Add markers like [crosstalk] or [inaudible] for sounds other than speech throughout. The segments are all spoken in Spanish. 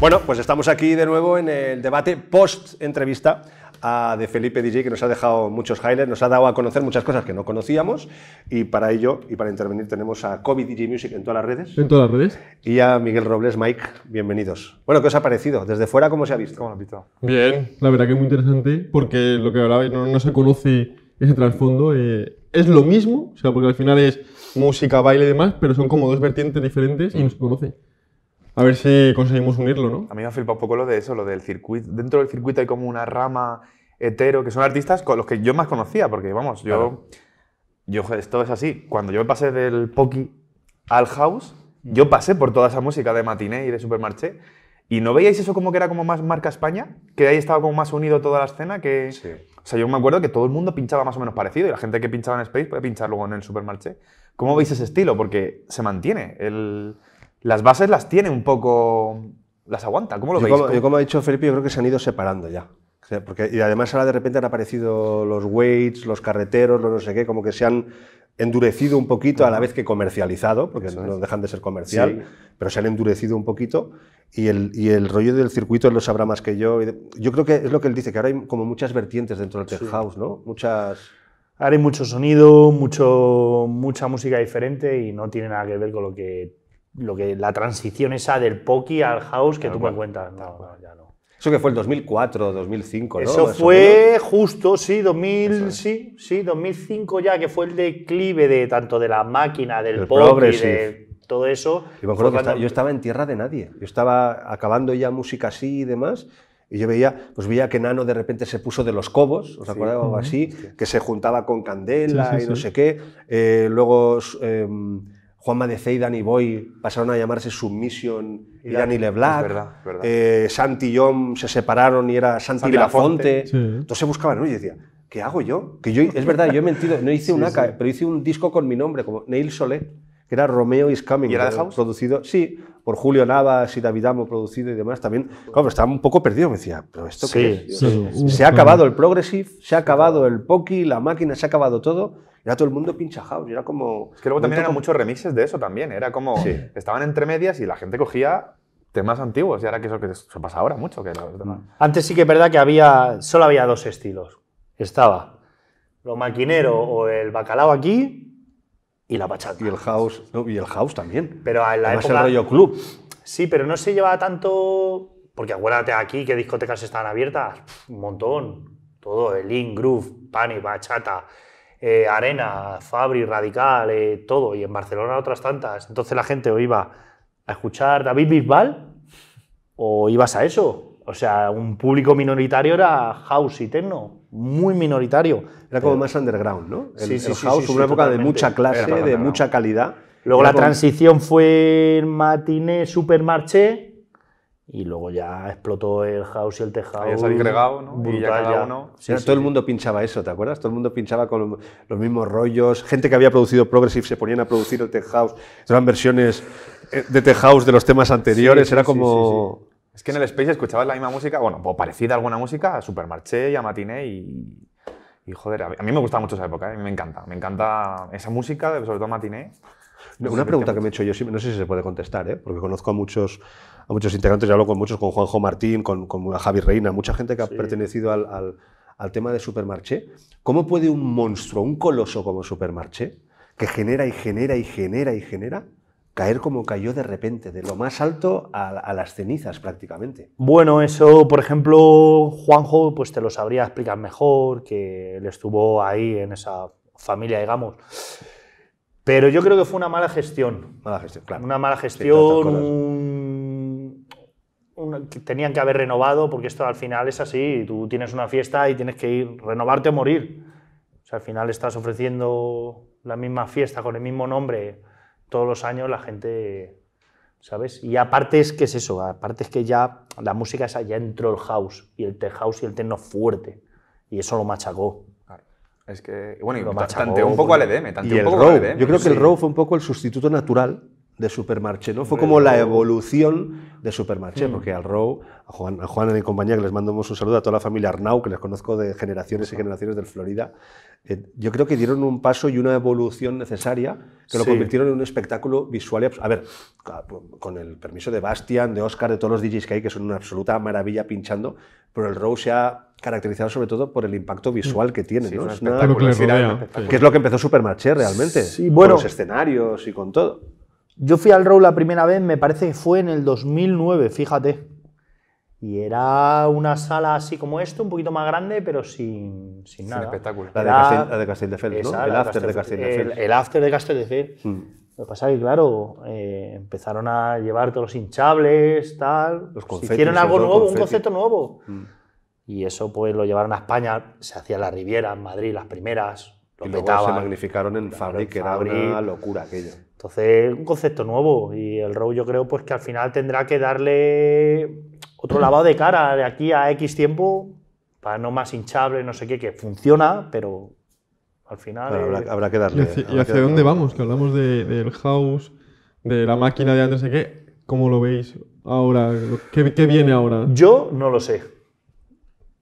Bueno, pues estamos aquí de nuevo en el debate post-entrevista ah, de Felipe DJ, que nos ha dejado muchos highlights, nos ha dado a conocer muchas cosas que no conocíamos, y para ello y para intervenir tenemos a Covid DJ Music en todas las redes. En todas las redes. Y a Miguel Robles, Mike, bienvenidos. Bueno, ¿qué os ha parecido? Desde fuera, ¿cómo se ha visto? Bien, la verdad que es muy interesante, porque lo que hablaba no, se conoce ese trasfondo. Eh, es lo mismo, o sea, porque al final es música, baile y demás, pero son como dos vertientes diferentes y nos conoce. A ver si conseguimos unirlo, ¿no? A mí me ha flipado un poco lo de eso, lo del circuito. Dentro del circuito hay como una rama hetero, que son artistas con los que yo más conocía, porque vamos, yo, yo esto es así. Cuando yo me pasé del Poki al house, yo pasé por toda esa música de matiné y de supermarché. ¿Y no veíais eso como que era como más marca España? Que ahí estaba como más unido toda la escena, que, o sea, yo me acuerdo que todo el mundo pinchaba más o menos parecido y la gente que pinchaba en Space puede pinchar luego en el Supermarché. ¿Cómo veis ese estilo? Porque se mantiene. las bases las tiene un poco. las aguanta. ¿Cómo lo veis? yo, como ha dicho Felipe, yo creo que se han ido separando ya. porque, y además ahora de repente han aparecido los weights, los carreteros, lo no sé qué, como que se han endurecido un poquito a la vez que comercializado, porque no dejan de ser comercial, pero se han endurecido un poquito y el, rollo del circuito él lo sabrá más que yo. Yo creo que es lo que él dice, que ahora hay como muchas vertientes dentro del tech house, ¿no? Muchas... Ahora hay mucho sonido, mucho, mucha música diferente y no tiene nada que ver con lo que, lo que la transición esa del poki al house que tú me cuentas. Eso que fue el 2004, 2005, ¿no? Eso fue justo, sí, 2000, sí, sí, 2005 ya, que fue el declive de tanto de la máquina, del pobre, todo eso. Yo, estaba, en tierra de nadie. Yo estaba acabando ya música así y demás. Y yo veía, pues veía que Nano de repente se puso de los cobos, ¿os sí. acordáis? Algo así, que se juntaba con Candela y no sé qué. Eh, luego Juan em, Juanma de y Boy pasaron a llamarse Submission y, y LeBlanc. Eh, Santi y se separaron y era Santi, Santi La Fonte. Entonces buscaban, ¿no? Y decía, ¿qué hago yo? Que yo, es verdad, yo he mentido, no hice un AK, pero hice un disco con mi nombre, como Neil Solé que era Romeo is Coming. ¿Y era de eh, House? Producido, sí, por Julio Navas y David Amo producido y demás también. Claro, pero estaba un poco perdido, me decía, pero esto que se ha acabado el Progressive, se ha acabado el Pocky la máquina, se ha acabado todo. Era todo el mundo pincha house, era como... Es que luego también eran muchos remixes de eso también, era como... Estaban entre medias y la gente cogía temas antiguos y ahora que eso que se pasa ahora mucho. Que mm. Antes sí que es verdad que había, solo había dos estilos. Estaba lo maquinero o el bacalao aquí y la bachata. Y el house, y el house también. Pero en la el rollo club. Sí, pero no se llevaba tanto... Porque acuérdate aquí que discotecas estaban abiertas, un montón. Todo, el In Groove, Pani, Bachata, eh, Arena, Fabri, Radical, eh, todo. Y en Barcelona otras tantas. Entonces la gente o iba a escuchar David Bisbal o ibas a eso o sea, un público minoritario era house y techno, muy minoritario. Era como eh, más underground, ¿no? El, house, una época de mucha clase, de mucha calidad. Luego la transición fue el matiné supermarché y luego ya explotó el house y el tech house. agregado, ¿no? y ya cada uno. Sí, todo el mundo pinchaba eso, ¿te acuerdas? Todo el mundo pinchaba con los mismos rollos. Gente que había producido Progressive se ponían a producir el tech house. Eran versiones eh, de tech house de los temas anteriores. Era como es que en el Space escuchabas la misma música, bueno, o parecida a alguna música, a Supermarché y a Matiné y, y joder, a mí me gusta mucho esa época, ¿eh? a mí me encanta. Me encanta esa música, sobre todo Matiné. una pregunta que me he hecho yo, no sé si se puede contestar, ¿eh? porque conozco a muchos, a muchos integrantes, ya hablo con muchos, con Juanjo Martín, con, con Javi Reina, mucha gente que ha pertenecido al, al, tema de Supermarché. ¿Cómo puede un monstruo, un coloso como Supermarché, que genera y genera y genera y genera, caer como cayó de repente, de lo más alto a, las cenizas prácticamente. Bueno, eso, por ejemplo, Juanjo, pues te lo sabría explicar mejor, que él estuvo ahí en esa familia, digamos. Pero yo creo que fue una mala gestión. Una mala gestión, tenían que haber renovado, porque esto al final es así, tú tienes una fiesta y tienes que ir, renovarte o morir. O sea, al final estás ofreciendo la misma fiesta con el mismo nombre todos los años la gente, ¿sabes? Y aparte es que es eso, aparte es que ya la música esa ya entró el house y el tech house y el techno fuerte y eso lo machacó. Es que, bueno, y lo machacó, un poco al EDM, tanteó un poco al EDM. E e Yo creo que el row fue un poco el sustituto natural de Supermarché, ¿no? Fue como la evolución de Supermarché, mm. porque al Row, a Juan, a compañía, que les mandamos un saludo a toda la familia Arnau, que les conozco de generaciones y generaciones del Florida, eh, yo creo que dieron un paso y una evolución necesaria que lo convirtieron en un espectáculo visual. Y a ver, con el permiso de Bastian, de Oscar, de todos los DJs que hay, que son una absoluta maravilla pinchando, pero el Row se ha caracterizado sobre todo por el impacto visual mm. que tiene, ¿no? Es que, es lo que empezó Supermarché realmente, con los escenarios y con todo. Yo fui al Row la primera vez, me parece que fue en el 2009, fíjate. Y era una sala así como esto, un poquito más grande, pero sin, sin nada. Sin espectáculo. La, de Castel, de ¿no? El after de Castelldefels. El, hmm. after de Castelldefels. Lo que pasa es que, claro, eh, empezaron a llevar todos los hinchables, tal. Los hicieron algo nuevo, un concepto nuevo. Hmm. Y eso, pues, lo llevaron a España. Se hacía en la Riviera, en Madrid, las primeras. Lo y se magnificaron en Fabric, que era una locura aquello. Entonces, un concepto nuevo y el row yo creo pues que al final tendrá que darle otro lavado de cara de aquí a X tiempo para no más hinchable, no sé qué, que funciona, pero al final... habrá, que darle... ¿Y hacia, dónde vamos? Que hablamos del house, de la máquina de no sé qué. ¿Cómo lo veis ahora? ¿Qué, viene ahora? Yo no lo sé.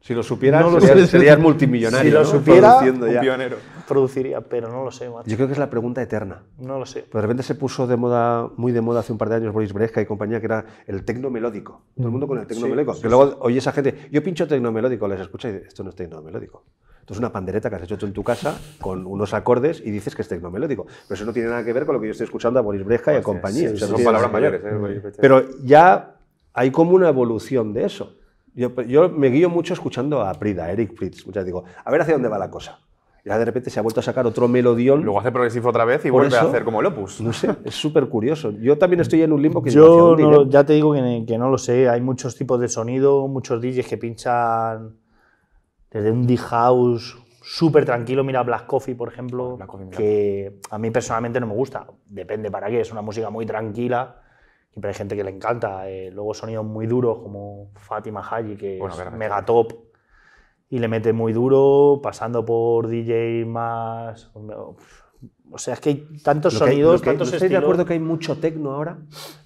Si lo supieras, sería serías, multimillonario. Si lo supiera, pionero produciría, pero no lo sé. Yo creo que es la pregunta eterna. No lo sé. de repente se puso de moda, muy de moda hace un par de años Boris Brejka y compañía, que era el tecno melódico. Todo el mundo con el tecno melódico. que luego oye esa gente, yo pincho tecno melódico, les escucha y esto no es tecno melódico. Esto es una pandereta que has hecho tú en tu casa con unos acordes y dices que es tecno-melódico. Pero eso no tiene nada que ver con lo que yo estoy escuchando a Boris Breja y a compañía. o sea, son palabras mayores. ¿eh? Pero ya hay como una evolución de eso. Yo, me guío mucho escuchando a Prida, Eric Fritz. Muchas digo, a ver hacia dónde va la cosa ya de repente se ha vuelto a sacar otro melodión. Luego hace progresivo otra vez y vuelve a hacer como el opus. No sé, es súper curioso. Yo también estoy en un limbo que Yo no, ya te digo que, no lo sé. Hay muchos tipos de sonido, muchos DJs que pinchan desde un D house súper tranquilo. Mira Black Coffee, por ejemplo, ah, que a mí personalmente no me gusta. Depende para qué. Es una música muy tranquila. Siempre hay gente que le encanta. Eh, luego sonidos muy duros como Fatima Haji, que es es top y le mete muy duro, pasando por DJ más... O sea, es que hay tantos sonidos, que, tantos Estoy de acuerdo que hay mucho tecno ahora,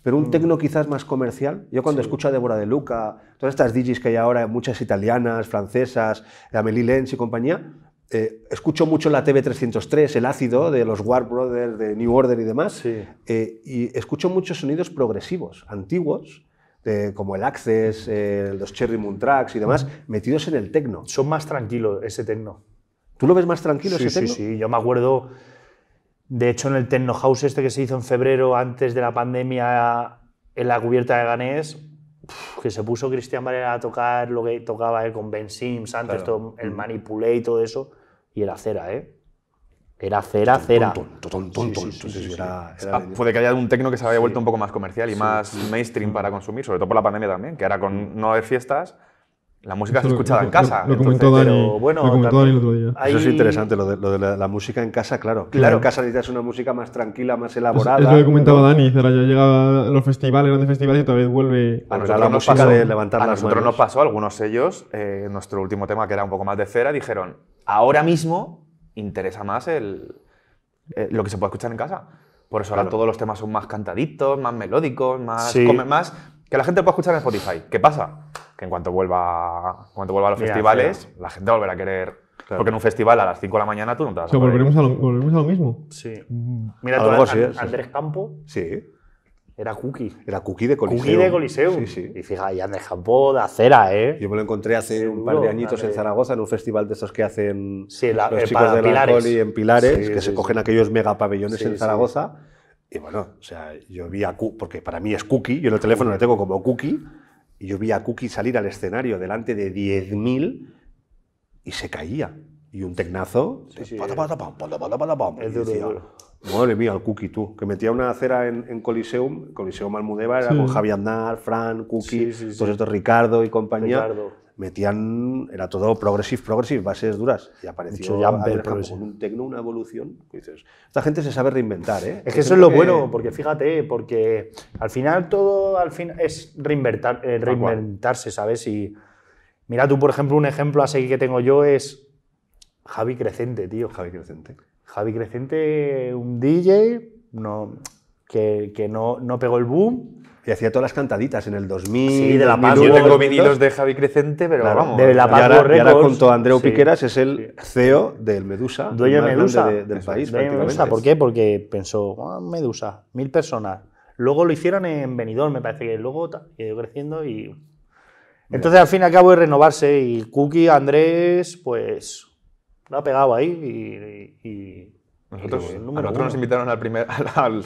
pero un mm. techno tecno quizás más comercial. Yo cuando escucho a Débora de Luca, todas estas DJs que hay ahora, muchas italianas, francesas, Amelie Lenz y compañía, eh, escucho mucho la TV303, el ácido de los War Brothers, de New Order y demás, eh, y escucho muchos sonidos progresivos, antiguos, eh, como el Access, eh, los Cherry Moon Tracks y demás, metidos en el tecno. Son más tranquilos ese tecno. ¿Tú lo ves más tranquilo ese tecno? Sí, sí, yo me acuerdo, de hecho, en el Tecno House este que se hizo en febrero antes de la pandemia en la cubierta de Ganés, que se puso Cristian Varela a tocar lo que tocaba él con Ben Sims antes, todo, el Manipulate y todo eso, y el Acera, ¿eh? Era cera, cera. Puede que haya un tecno que se había vuelto un poco más comercial y más mainstream para consumir, sobre todo por la pandemia también, que ahora con no haber fiestas, la música se escuchaba en casa. Lo, comentó Dani, el otro día. Eso es interesante, lo de, la, música en casa, claro. Claro, en casa necesitas una música más tranquila, más pues, elaborada. Es, lo que comentaba Dani, ahora ya llega los festivales, grandes festivales y otra vez vuelve a la música de levantar a nosotros nos pasó, algunos ellos, eh, nuestro último tema que era un poco más de cera, dijeron, ahora mismo interesa más el, eh, lo que se puede escuchar en casa. Por eso ahora todos los temas son más cantaditos, más melódicos, más, que la gente pueda escuchar en Spotify. ¿Qué pasa? Que en cuanto vuelva, vuelva a los festivales, la gente volverá a querer Porque en un festival a las 5 de la mañana tú no te vas a. lo, mismo. Sí. Mm. Mira, tú, Andrés Campo. Sí. Era Cookie. Era Cookie de Coliseum. Cookie de Coliseo. Sí, sí. Y fija, ya de Japón, de acera, ¿eh? Yo me lo encontré hace un par de añitos en Zaragoza, en un festival de esos que hacen los eh, chicos de la y en Pilares, que se cogen aquellos mega pabellones en Zaragoza. Y bueno, o sea, yo vi a Cookie, porque para mí es Cookie, yo en el teléfono lo tengo como Cookie, y yo vi a Cookie salir al escenario delante de 10.000 y se caía y un tecnazo. Sí, Madre mía, el Cookie, tú. Que metía una acera en, Coliseum, Coliseum Almudeva, era con Javi Andar, Fran, Cookie, todos estos Ricardo y compañía. Metían, era todo progressive, progressive, bases duras. Y apareció con un tecno, una evolución. Dices, esta gente se sabe reinventar, ¿eh? Es que eso es lo bueno, porque fíjate, porque al final todo al fin, es eh, reinventarse, ¿sabes? Y mira, tú, por ejemplo, un ejemplo así que tengo yo es Javi Crescente, tío. Javi Crescente. Javi Crescente, un DJ no, que, no, no pegó el boom. Y hacía todas las cantaditas en el 2000. Sí, de la Paz. Yo tengo vinilos de Javi Crescente, pero vamos. De la Paz y, ahora, junto a Andreu Piqueras es el CEO del Medusa. Dueño de Medusa. del país, Medusa. ¿Por qué? Porque pensó, ah, Medusa, mil personas. Luego lo hicieron en Benidorm, me parece que luego quedó creciendo y... Entonces, al fin y al cabo, es renovarse. Y Cookie, Andrés, pues nos ha pegado ahí y. nosotros, nos invitaron al primer,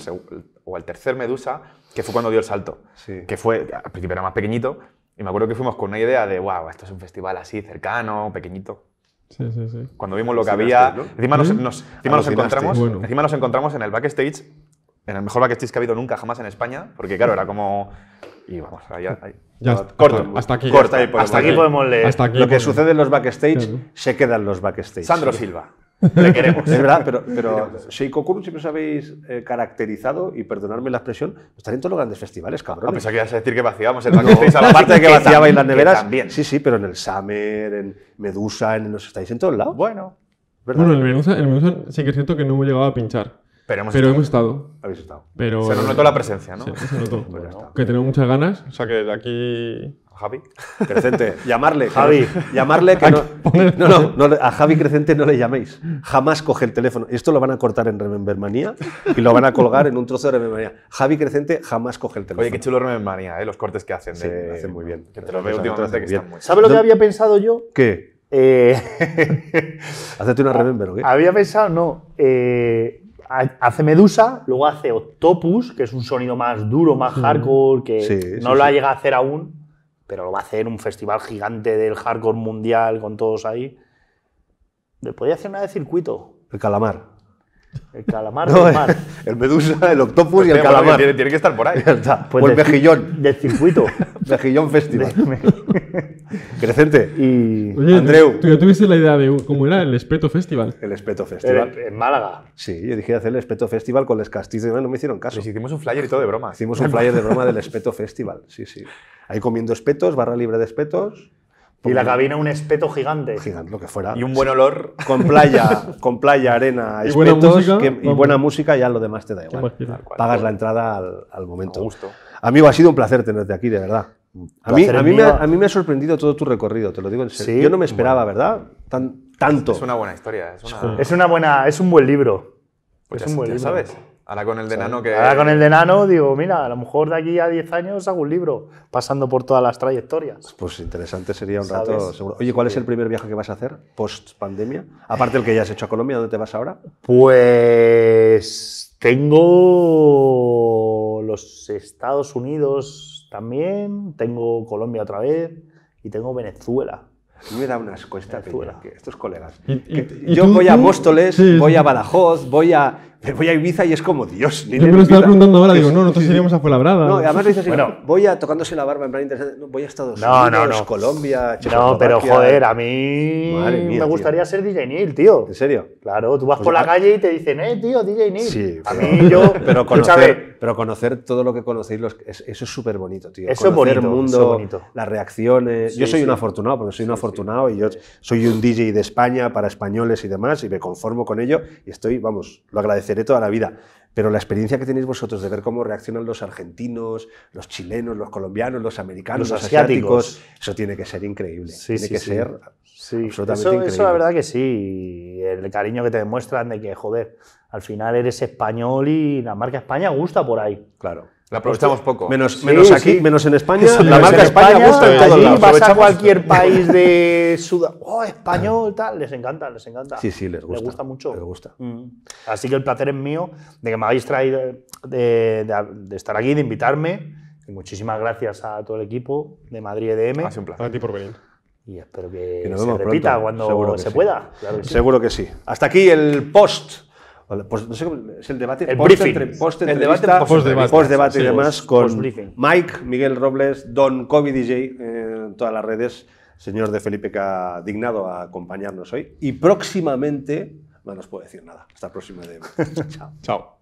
[laughs] o al tercer Medusa, que fue cuando dio el salto. Que fue, al principio era más pequeñito, y me acuerdo que fuimos con una idea de, wow, esto es un festival así, cercano, pequeñito. Sí, sí, sí. Cuando vimos lo que había. Encima nos, ¿Mm? encontramos, encima nos encontramos en el backstage, en el mejor backstage que ha habido nunca jamás en España, porque claro, era como y vamos, ahí, ya corto, hasta aquí. Corta podemos, hasta aquí podemos leer. lo que sucede en los backstage se queda en los backstage. Sandro Silva. [laughs] Le queremos. Es verdad, pero, pero Seiko si siempre os habéis eh, caracterizado, y perdonadme la expresión, estar en todos los grandes festivales, cabrón. Ah, pensé que ibas a decir que vaciábamos el backstage. de que, vaciaba vaciabais las neveras. También. Sí, sí, pero en el Summer, en Medusa, en los estáis en todos lados. Bueno. ¿verdad? Bueno, en Medusa, Medusa sí que es cierto que no hemos llegado a pinchar. Pero hemos, estado. Habéis estado. Pero, se nos notó la presencia, ¿no? [laughs] Pues que tenemos muchas ganas. O sea, que de aquí. Javi. Crescente. Llamarle. [laughs] Javi. Llamarle que no, no, [laughs] no, A Javi Crescente no le llaméis. Jamás coge el teléfono. Esto lo van a cortar en Remembermanía y lo van a colgar en un trozo de Remembermanía. Javi Crescente jamás coge el teléfono. Oye, qué chulo Remembermanía, ¿eh? los cortes que hacen. sí, lo hacen muy bien. te lo veo que ¿Sabes lo que había pensado yo? ¿Qué? Eh... una Remember, ¿o qué? Había pensado, no. Eh, hace Medusa, luego hace Octopus, que es un sonido más duro, más mm. hardcore, que no lo ha llegado a hacer aún, pero lo va a hacer en un festival gigante del hardcore mundial con todos ahí. Le podía hacer una de circuito. El calamar. El calamar [laughs] El medusa, el octopus pues y el calamar. Tiene, que estar por ahí. [laughs] Pues o el mejillón. Del circuito. [laughs] mejillón Festival. crecente Y... Andreu. ¿tú, ya tuviste la idea de cómo era el Espeto Festival. El Espeto Festival. en Málaga. Sí, yo dije hacer el Espeto Festival con los castizos no, me hicieron caso. Pues hicimos un flyer y todo de broma. Hicimos un flyer de broma del Espeto Festival. Sí, sí. Ahí comiendo espetos, barra libre de espetos. Y la cabina un espeto gigante. Gigante, lo que fuera. Y un buen olor. Con playa, con playa, arena, espetos [laughs] y buena, música, y ya lo demás te da igual. Pagas la entrada al, momento. A mí Amigo, ha sido un placer tenerte aquí, de verdad. A mí, me ha, sorprendido todo tu recorrido, te lo digo en serio. Yo no me esperaba, ¿verdad? tanto. Es una buena historia. Es una... es una... buena, es un buen libro. Pues es un buen libro. ¿Sabes? Ahora con el de nano que... con el de digo, mira, a lo mejor de aquí a 10 años hago un libro, pasando por todas las trayectorias. Pues interesante sería un rato seguro. Oye, ¿cuál es el primer viaje que vas a hacer post pandemia? Aparte el que ya has hecho a Colombia, ¿dónde te vas ahora? Pues tengo los Estados Unidos también, tengo Colombia otra vez y tengo Venezuela. me da unas cuestas. estos colegas. yo voy a Móstoles, voy a Badajoz, voy a voy a Ibiza y es como Dios. Yo me lo estaba preguntando ahora, digo, no, nosotros iríamos a Fuenlabrada. No, además le dices, bueno, voy a, tocándose la barba en plan interesante, voy a Estados Unidos, Colombia, no. Colombia, No, pero joder, a mí me gustaría ser DJ Neil, tío. ¿En serio? Claro, tú vas pues por la calle y te dicen, eh, tío, DJ Neil. Sí, a mí [laughs] yo. Pero conocer, pero conocer todo lo que conocéis, los, eso es súper bonito, tío. Eso es bonito. El mundo, bonito. las reacciones. yo soy un afortunado, porque soy un afortunado y yo soy un DJ de España para españoles y demás, y me conformo con ello y estoy, vamos, lo agradecemos toda la vida. Pero la experiencia que tenéis vosotros de ver cómo reaccionan los argentinos, los chilenos, los colombianos, los americanos, los, asiáticos, eso tiene que ser increíble. tiene que ser absolutamente increíble. Eso la verdad que sí. El cariño que te demuestran de que, joder, al final eres español y la marca España gusta por ahí. Claro. La aprovechamos poco. Menos, menos aquí, menos en España. la marca España, gusta en vas a cualquier país de Sudamérica, oh, español, tal, les encanta, les encanta. Sí, sí, les gusta. Les gusta mucho. Les gusta. Mm. Así que el placer es mío de que me hayáis traído, de, de, estar aquí, de invitarme. muchísimas gracias a todo el equipo de Madrid EDM. Ha sido un placer. A ti por venir y espero que, se repita cuando se pueda. Seguro que sí. Hasta aquí el post pues es el debate el post, entre, post debate post y demás con Mike, Miguel Robles, Don Kobe DJ eh, en todas las redes, señor de Felipe que ha dignado a acompañarnos hoy y próximamente no nos puede decir nada. Hasta la próximo de [laughs] Chao.